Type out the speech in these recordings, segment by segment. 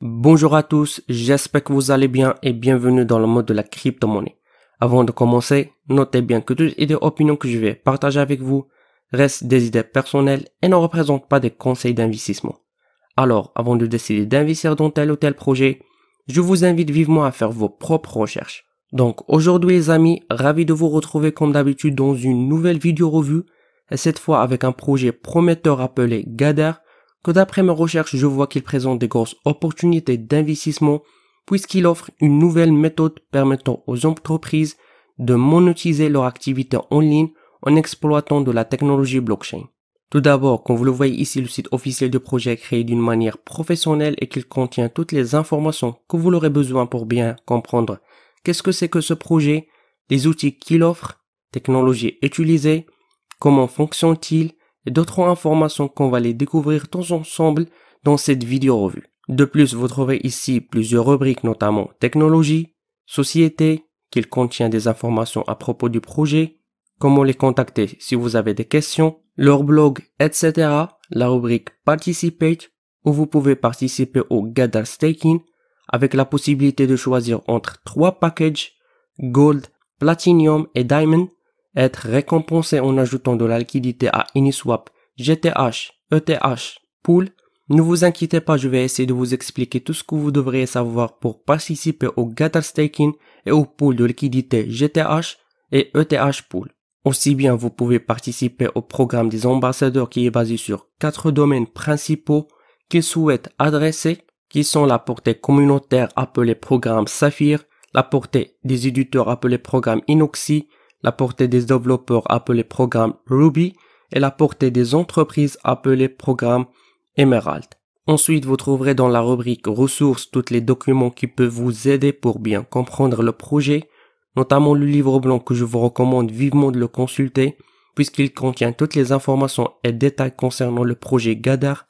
Bonjour à tous, j'espère que vous allez bien et bienvenue dans le monde de la crypto-monnaie. Avant de commencer, notez bien que toutes les idées opinions que je vais partager avec vous restent des idées personnelles et ne représentent pas des conseils d'investissement. Alors, avant de décider d'investir dans tel ou tel projet, je vous invite vivement à faire vos propres recherches. Donc aujourd'hui les amis, ravi de vous retrouver comme d'habitude dans une nouvelle vidéo revue, et cette fois avec un projet prometteur appelé Gader, que d'après mes recherches je vois qu'il présente des grosses opportunités d'investissement puisqu'il offre une nouvelle méthode permettant aux entreprises de monétiser leur activité en ligne en exploitant de la technologie blockchain. Tout d'abord, comme vous le voyez ici, le site officiel du projet est créé d'une manière professionnelle et qu'il contient toutes les informations que vous aurez besoin pour bien comprendre Qu'est-ce que c'est que ce projet Les outils qu'il offre Technologies utilisées Comment fonctionne-t-il Et d'autres informations qu'on va les découvrir tous ensemble dans cette vidéo revue. De plus, vous trouverez ici plusieurs rubriques, notamment technologie, société, qu'il contient des informations à propos du projet, comment les contacter si vous avez des questions, leur blog, etc. La rubrique Participate, où vous pouvez participer au Gather Staking, avec la possibilité de choisir entre trois packages, Gold, Platinum et Diamond, être récompensé en ajoutant de la liquidité à Uniswap, GTH, ETH, Pool. Ne vous inquiétez pas, je vais essayer de vous expliquer tout ce que vous devriez savoir pour participer au Gather Staking et au pool de liquidité GTH et ETH Pool. Aussi bien, vous pouvez participer au programme des ambassadeurs qui est basé sur quatre domaines principaux qu'ils souhaitent adresser qui sont la portée communautaire appelée programme Saphir, la portée des éditeurs appelée programme Inoxy, la portée des développeurs appelée programme Ruby et la portée des entreprises appelée programme Emerald. Ensuite, vous trouverez dans la rubrique ressources tous les documents qui peuvent vous aider pour bien comprendre le projet, notamment le livre blanc que je vous recommande vivement de le consulter puisqu'il contient toutes les informations et détails concernant le projet GADAR,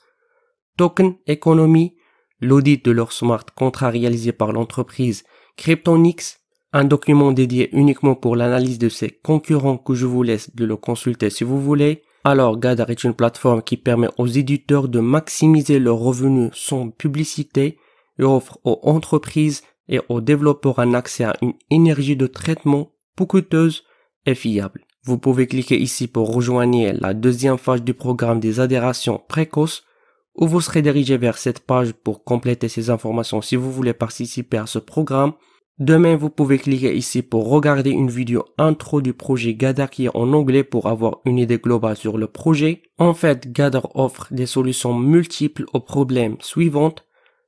token, économie, l'audit de leur smart contrat réalisé par l'entreprise Kryptonix, un document dédié uniquement pour l'analyse de ses concurrents que je vous laisse de le consulter si vous voulez. Alors Gadar est une plateforme qui permet aux éditeurs de maximiser leurs revenus sans publicité et offre aux entreprises et aux développeurs un accès à une énergie de traitement peu coûteuse et fiable. Vous pouvez cliquer ici pour rejoindre la deuxième phase du programme des adhérations précoces ou vous serez dirigé vers cette page pour compléter ces informations si vous voulez participer à ce programme. Demain, vous pouvez cliquer ici pour regarder une vidéo intro du projet Gather qui est en anglais pour avoir une idée globale sur le projet. En fait, Gather offre des solutions multiples aux problèmes suivantes,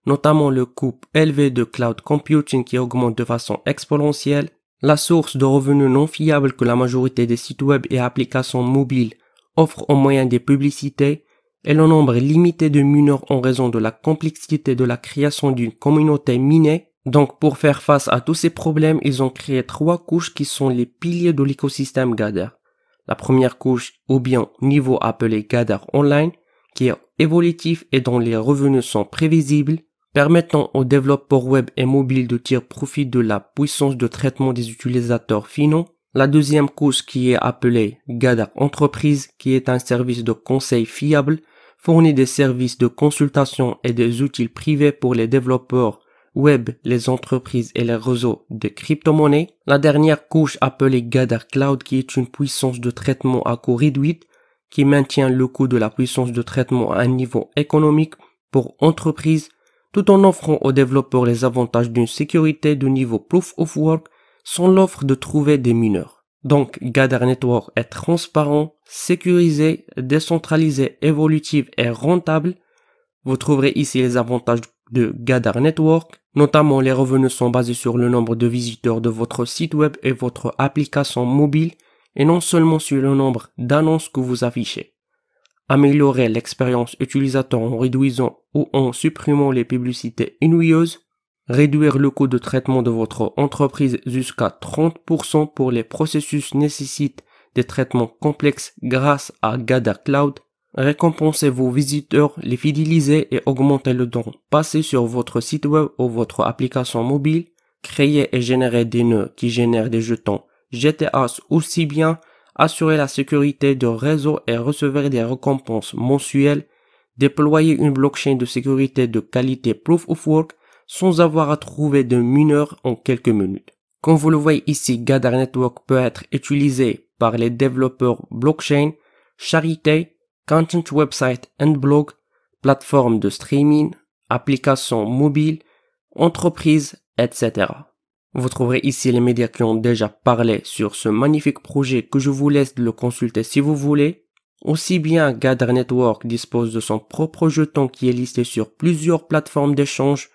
notamment le coût élevé de cloud computing qui augmente de façon exponentielle, la source de revenus non fiable que la majorité des sites web et applications mobiles offrent au moyen des publicités, et le nombre limité de mineurs en raison de la complexité de la création d'une communauté minée. Donc pour faire face à tous ces problèmes, ils ont créé trois couches qui sont les piliers de l'écosystème Gada. La première couche, ou bien niveau appelé Gada Online, qui est évolutif et dont les revenus sont prévisibles, permettant aux développeurs web et mobiles de tirer profit de la puissance de traitement des utilisateurs finaux. La deuxième couche qui est appelée Gada Entreprise, qui est un service de conseil fiable fournit des services de consultation et des outils privés pour les développeurs web, les entreprises et les réseaux de crypto-monnaies. La dernière couche appelée Gather Cloud qui est une puissance de traitement à coût réduite qui maintient le coût de la puissance de traitement à un niveau économique pour entreprises tout en offrant aux développeurs les avantages d'une sécurité de niveau Proof of Work sans l'offre de trouver des mineurs. Donc, GADAR Network est transparent, sécurisé, décentralisé, évolutif et rentable. Vous trouverez ici les avantages de GADAR Network. Notamment, les revenus sont basés sur le nombre de visiteurs de votre site web et votre application mobile et non seulement sur le nombre d'annonces que vous affichez. Améliorer l'expérience utilisateur en réduisant ou en supprimant les publicités ennuyeuses réduire le coût de traitement de votre entreprise jusqu'à 30% pour les processus nécessitent des traitements complexes grâce à Gada Cloud, récompensez vos visiteurs, les fidélisez et augmentez le don. Passez sur votre site web ou votre application mobile, créez et générez des nœuds qui génèrent des jetons GTA aussi bien, assurer la sécurité de réseau et recevoir des récompenses mensuelles, déployez une blockchain de sécurité de qualité Proof of Work sans avoir à trouver de mineur en quelques minutes. Comme vous le voyez ici, Gather Network peut être utilisé par les développeurs blockchain, charité, content website and blog, plateforme de streaming, applications mobile, entreprise, etc. Vous trouverez ici les médias qui ont déjà parlé sur ce magnifique projet que je vous laisse le consulter si vous voulez. Aussi bien Gather Network dispose de son propre jeton qui est listé sur plusieurs plateformes d'échange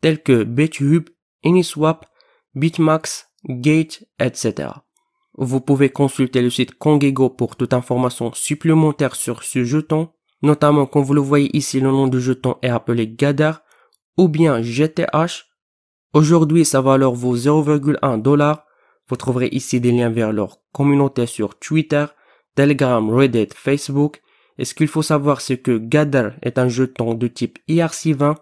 tels que BitHub, Iniswap, BitMax, Gate, etc. Vous pouvez consulter le site Congego pour toute information supplémentaire sur ce jeton, notamment quand vous le voyez ici le nom du jeton est appelé Gadar ou bien GTH. Aujourd'hui sa valeur vaut 0,1 dollar. Vous trouverez ici des liens vers leur communauté sur Twitter, Telegram, Reddit, Facebook. Et ce qu'il faut savoir c'est que Gadar est un jeton de type IRC20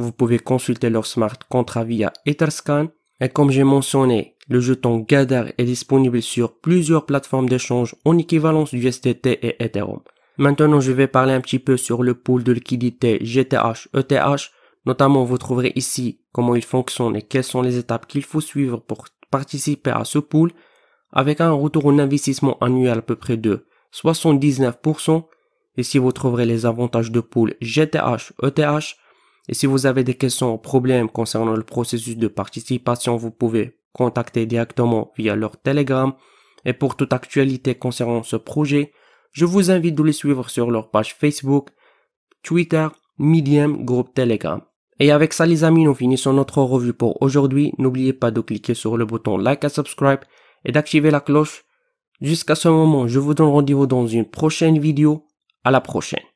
vous pouvez consulter leur smart contract via Etherscan. Et comme j'ai mentionné, le jeton Gadar est disponible sur plusieurs plateformes d'échange en équivalence du STT et Ethereum. Maintenant, je vais parler un petit peu sur le pool de liquidité GTH ETH. Notamment, vous trouverez ici comment il fonctionne et quelles sont les étapes qu'il faut suivre pour participer à ce pool avec un retour en investissement annuel à peu près de 79%. Ici, vous trouverez les avantages de pool GTH ETH et si vous avez des questions ou problèmes concernant le processus de participation, vous pouvez contacter directement via leur Telegram. Et pour toute actualité concernant ce projet, je vous invite de les suivre sur leur page Facebook, Twitter, Medium, groupe Telegram. Et avec ça les amis, nous finissons notre revue pour aujourd'hui. N'oubliez pas de cliquer sur le bouton like et subscribe et d'activer la cloche. Jusqu'à ce moment, je vous donne rendez-vous dans une prochaine vidéo. À la prochaine.